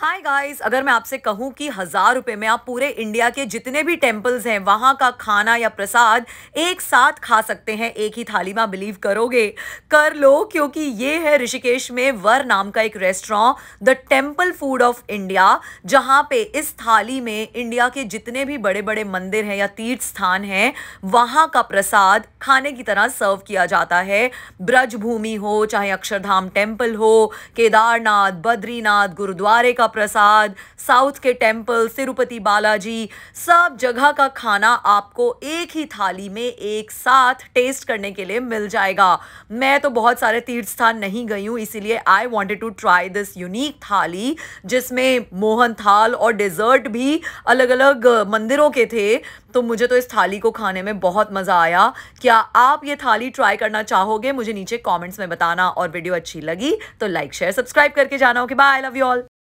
hi guys अगर मैं आपसे कहूं कि हज़ार रुपए में आप पूरे इंडिया के जितने भी टेम्पल्स हैं वहां का खाना या प्रसाद एक साथ खा सकते हैं एक ही थाली में बिलीव करोगे कर लो क्योंकि ये है ऋषिकेश में वर नाम का एक restaurant the temple food of India जहां पे इस थाली में इंडिया के जितने भी बड़े बड़े मंदिर हैं या तीर्थ स्थान हैं वहाँ का प्रसाद खाने की तरह सर्व किया जाता है ब्रज भूमि हो चाहे अक्षरधाम टेम्पल हो केदारनाथ बद्रीनाथ गुरुद्वारे का प्रसाद साउथ के टेम्पल तिरुपति बालाजी सब जगह का खाना आपको एक ही थाली में एक साथ टेस्ट करने के लिए मिल जाएगा मैं तो बहुत सारे तीर्थ स्थान नहीं गई हूँ इसीलिए I wanted to try this unique thali जिसमें मोहन थाल और डिज़र्ट भी अलग अलग मंदिरों के थे तो मुझे तो इस थाली को खाने में बहुत मज़ा आया क्या आप ये थाली ट्राई करना चाहोगे मुझे नीचे कमेंट्स में बताना और वीडियो अच्छी लगी तो लाइक शेयर सब्सक्राइब करके जाना okay bye love you all